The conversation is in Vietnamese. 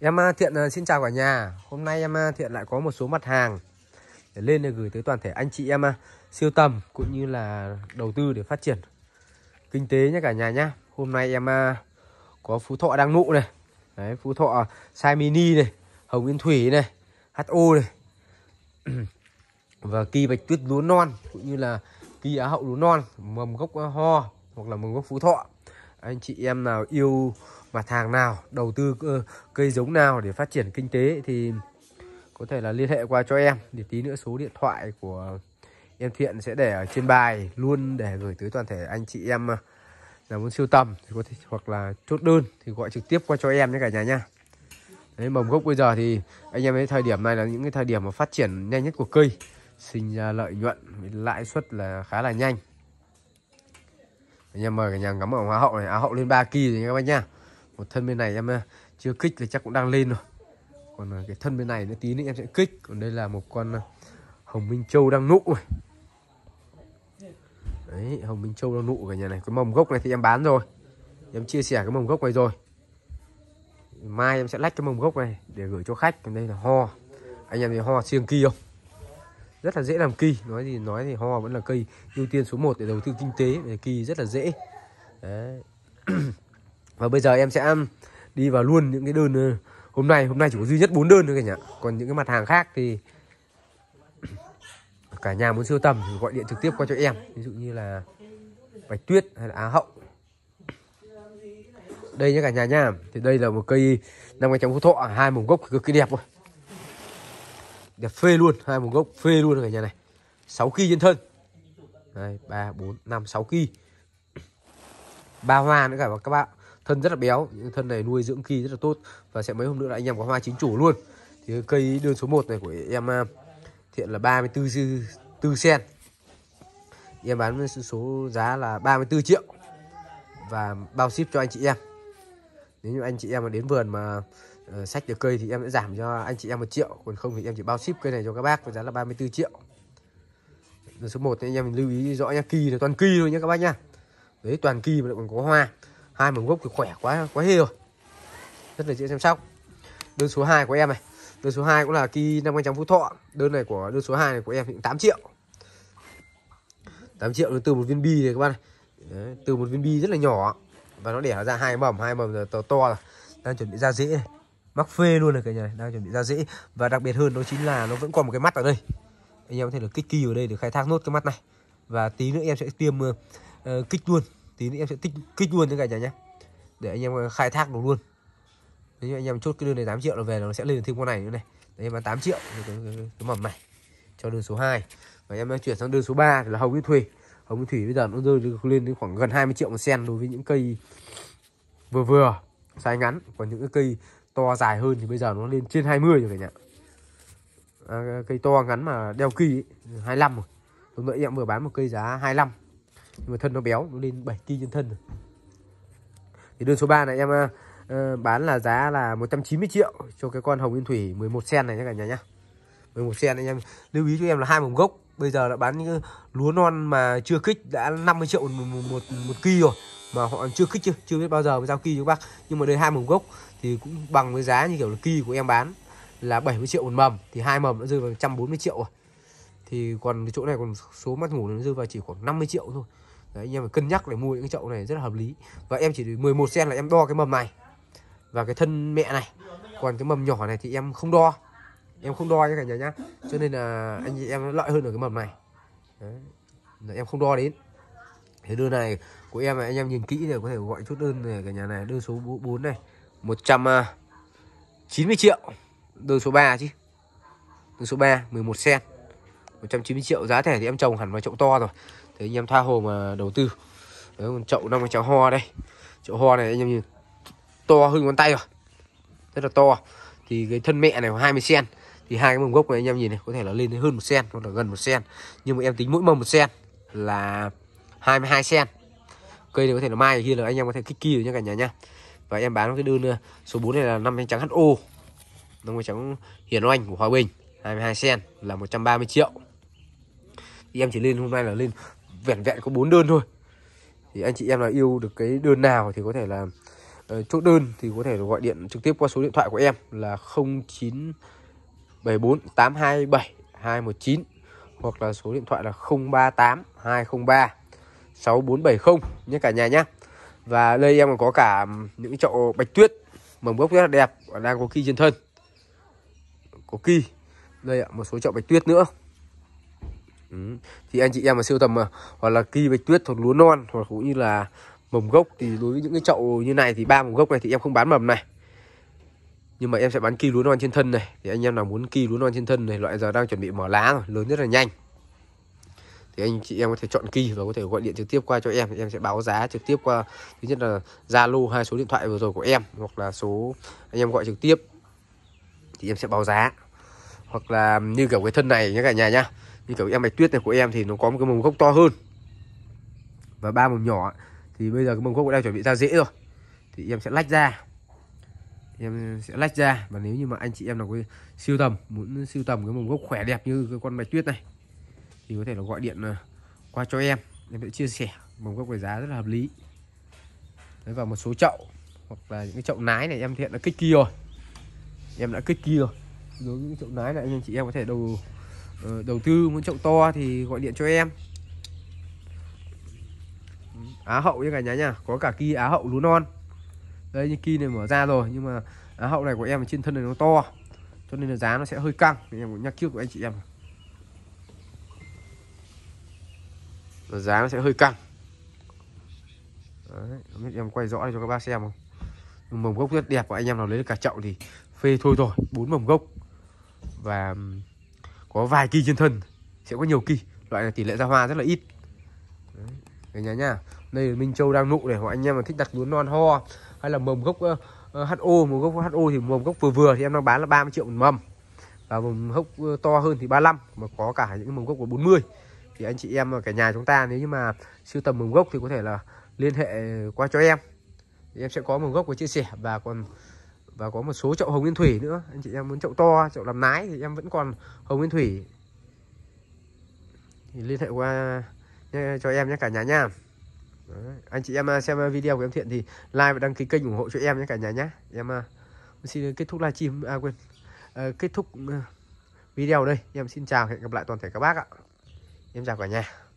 Em Thiện à, xin chào cả nhà Hôm nay em Thiện lại có một số mặt hàng Để lên để gửi tới toàn thể anh chị em Siêu tầm cũng như là đầu tư để phát triển Kinh tế nhé cả nhà nhá Hôm nay em có Phú Thọ đang nụ này Đấy, Phú Thọ à, Sai Mini này Hồng Yên Thủy này HO này Và kỳ bạch tuyết lúa non Cũng như là kỳ á hậu lúa non Mầm gốc ho hoặc là mầm gốc Phú Thọ Anh chị em nào yêu mặt hàng nào đầu tư ờ, cây giống nào để phát triển kinh tế thì có thể là liên hệ qua cho em để tí nữa số điện thoại của em Thiện sẽ để ở trên bài luôn để gửi tới toàn thể anh chị em ờ, là muốn siêu tầm thì có thể hoặc là chốt đơn thì gọi trực tiếp qua cho em nhé cả nhà nha đấy mầm gốc bây giờ thì anh em thấy thời điểm này là những cái thời điểm mà phát triển nhanh nhất của cây sinh ra lợi nhuận lãi suất là khá là nhanh anh em mời cả nhà ngắm ở hoa hậu này á hậu lên ba kỳ thì các bác nha còn thân bên này em ờ, chưa kích thì chắc cũng đang lên rồi còn ờ, cái thân bên này nữa tí nữa em sẽ kích còn đây là một con ờ, hồng minh châu đang nụ rồi đấy hồng minh châu đang nụ cả nhà này cái mầm gốc này thì em bán rồi em chia sẻ cái mầm gốc này rồi mai em sẽ lách cái mầm gốc này để gửi cho khách còn đây là ho anh em thấy ho siêng kỳ không rất là dễ làm kỳ nói gì nói thì ho vẫn là cây ưu tiên số 1 để đầu tư kinh tế về kỳ rất là dễ đấy và bây giờ em sẽ đi vào luôn những cái đơn ờ, hôm nay hôm nay chỉ có duy nhất bốn đơn thôi cả nhà còn những cái mặt hàng khác thì cả nhà muốn siêu tầm thì gọi điện trực tiếp qua cho em ví dụ như là bạch tuyết hay là á hậu đây nhé cả nhà nha thì đây là một cây năm cánh trong phú thọ à, hai mùng gốc cực kỳ đẹp luôn đẹp phê luôn hai mùng gốc phê luôn cả nhà này 6 ki trên thân đây ba bốn năm sáu ki ba hoa nữa cả các bạn thân rất là béo thân này nuôi dưỡng kỳ rất là tốt và sẽ mấy hôm nữa là anh em có hoa chính chủ luôn thì cây đơn số 1 này của em à, thiện là 34 tư sen em bán với số giá là 34 triệu và bao ship cho anh chị em nếu như anh chị em mà đến vườn mà uh, ờ, sách được cây thì em sẽ giảm cho anh chị em một triệu còn không thì em chỉ bao ship cây này cho các bác với giá là 34 triệu đơn số 1 thì anh em mình lưu ý rõ nhá kỳ là toàn kỳ thôi nhé các bác nhá đấy toàn kỳ mà lại còn có hoa hai mầm gốc thì khỏe quá quá hê rồi rất là dễ chăm sóc đơn số 2 của em này đơn số 2 cũng là kỳ năm anh trắng phú thọ đơn này của đơn số 2 này của em thì 8 triệu 8 triệu từ một viên bi này các bạn này Đấy, từ một viên bi rất là nhỏ và nó đẻ ra hai mầm hai mầm to to rồi đang chuẩn bị ra dễ này mắc phê luôn này cả nhà này đang chuẩn bị ra dễ và đặc biệt hơn đó chính là nó vẫn còn một cái mắt ở đây anh em có thể được kích kỳ ở đây để khai thác nốt cái mắt này và tí nữa em sẽ tiêm uh, kích luôn tí nữa em sẽ tích kích luôn những cả nhà nhé để anh em ờ, khai thác nó luôn nếu như anh em chốt cái đơn này 8 triệu là về nó sẽ lên thêm con này nữa này đấy em bán 8 triệu cái, cái, cái, cái mầm này cho đơn số 2 và em đã chuyển sang đơn số 3 thì là hồng nguyên thủy hồng nguyên thủy bây giờ nó rơi lên đến khoảng gần 20 triệu một sen đối với những cây vừa vừa sai ngắn còn những cái cây to dài hơn thì bây giờ nó lên trên 20 rồi cả nhà à, cây to ngắn mà đeo kỳ ấy, 25 rồi hôm nãy em vừa bán một cây giá 25 nhưng mà thân nó béo nó lên 7 kg trên thân thì đơn số 3 này em uh, bán là giá là 190 triệu cho cái con hồng yên thủy 11 sen này nhé cả nhà nhá 11 sen anh em lưu ý cho em là hai mầm gốc bây giờ đã bán những lúa non mà chưa kích đã 50 triệu một một, một, một kỳ rồi mà họ chưa kích chưa chưa biết bao giờ mới giao kỳ cho các bác nhưng mà đây hai mầm gốc thì cũng bằng với giá như kiểu là kỳ của em bán là 70 triệu một mầm thì hai mầm nó rơi vào 140 triệu rồi thì còn cái chỗ này còn số mắt ngủ nó rơi vào chỉ khoảng 50 triệu thôi đấy anh em phải cân nhắc để mua những cái chậu này rất là hợp lý và em chỉ 11 cm là em đo cái mầm này và cái thân mẹ này còn cái mầm nhỏ này thì em không đo em không đo nha cả nhà nhá cho nên là anh chị em lợi hơn ở cái mầm này đấy. Là em không đo đến thế đơn này của em này anh em nhìn kỹ thì có thể gọi chút đơn này cả nhà này đơn số 4 này 190 à, triệu đơn số 3 chứ đơn số 3 11 sen 190 triệu giá thẻ thì em trồng hẳn vào chậu to rồi thế anh em tha hồ mà đầu tư đấy, còn chậu năm cái cháu ho đây chậu ho này anh em nhìn to hơn ngón tay rồi rất là to thì cái thân mẹ này 20 sen thì hai cái mầm gốc này anh em nhìn này có thể là lên đến hơn một sen hoặc là gần một sen nhưng mà em tính mỗi mầm một sen là 22 sen cây này có thể là mai kia là anh em có thể kích kỳ nha cả nhà nha và em bán cái đơn số 4 này là năm cánh trắng HO năm cánh trắng Hiền Oanh của Hòa Bình 22 sen là 130 triệu thì em chỉ lên hôm nay là lên vẻn vẹn có bốn đơn thôi thì anh chị em nào yêu được cái đơn nào thì có thể là uh, chốt đơn thì có thể là gọi điện trực tiếp qua số điện thoại của em là 0974 827 219 hoặc là số điện thoại là 038 203 6470 nhé cả nhà nhé và đây em còn có cả những chậu bạch tuyết mầm gốc rất là đẹp và đang có kỳ trên thân có kỳ đây ạ một số chậu bạch tuyết nữa Ừ. thì anh chị em mà siêu tầm mà, hoặc là kỳ bạch tuyết hoặc lúa non hoặc cũng như là mầm gốc thì đối với những cái chậu như này thì ba mầm gốc này thì em không bán mầm này nhưng mà em sẽ bán kỳ lúa non trên thân này thì anh em nào muốn kỳ lúa non trên thân này loại giờ đang chuẩn bị mở lá rồi lớn rất là nhanh thì anh chị em có thể chọn kỳ và có thể gọi điện trực tiếp qua cho em thì em sẽ báo giá trực tiếp qua thứ nhất là zalo hai số điện thoại vừa rồi của em hoặc là số anh em gọi trực tiếp thì em sẽ báo giá hoặc là như kiểu cái thân này nhé cả nhà nhá như kiểu em bạch tuyết này của em thì nó có một cái mầm gốc to hơn và ba mầm nhỏ thì bây giờ cái mầm gốc của đang chuẩn bị ra rễ rồi thì em sẽ lách ra em sẽ lách ra và nếu như mà anh chị em nào có siêu tầm muốn siêu tầm cái mầm gốc khỏe đẹp như cái con bạch tuyết này thì có thể là gọi điện ờ, qua cho em em sẽ chia sẻ mầm gốc với giá rất là hợp lý đấy và một số chậu hoặc là những cái chậu nái này em thiện đã kích kia rồi em đã kích kia rồi đối với những chậu nái này anh chị em có thể đầu Ờ, đầu tư muốn trồng to thì gọi điện cho em Á hậu như cả nhà nha Có cả kia Á hậu lúa non Đây như kia này mở ra rồi Nhưng mà Á hậu này của em trên thân này nó to Cho nên là giá nó sẽ hơi căng thì Em cũng nhắc trước của anh chị em Giá nó sẽ hơi căng Đấy, biết em quay rõ cho các bác xem không Mầm gốc rất đẹp của anh em nào lấy được cả chậu thì phê thôi rồi bốn mầm gốc Và có vài kỳ trên thân sẽ có nhiều kỳ loại là tỷ lệ ra hoa rất là ít Đấy, cả nhà nhá đây là minh châu đang nụ để hoặc anh em mà thích đặt lúa non ho hay là mầm gốc uh, ờ, ờ, ho mầm gốc ho thì mầm gốc vừa vừa thì em đang bán là 30 triệu một mầm và mầm gốc ờ, to hơn thì 35 mà có cả những mầm gốc của 40 thì anh chị em ở cả nhà chúng ta nếu như mà sưu tầm mầm gốc thì có thể là liên hệ qua cho em thì em sẽ có mầm gốc của chia sẻ và còn và có một số chậu hồng nguyên thủy nữa anh chị em muốn chậu to chậu làm nái thì em vẫn còn hồng nguyên thủy thì liên hệ qua cho em nhé cả nhà nha Đấy. anh chị em à, xem à, video của em thiện thì like và đăng ký kênh ủng hộ cho em nhé cả nhà nhé em à, xin kết thúc livestream à quên à, kết thúc video đây em xin chào hẹn gặp lại toàn thể các bác ạ em chào cả nhà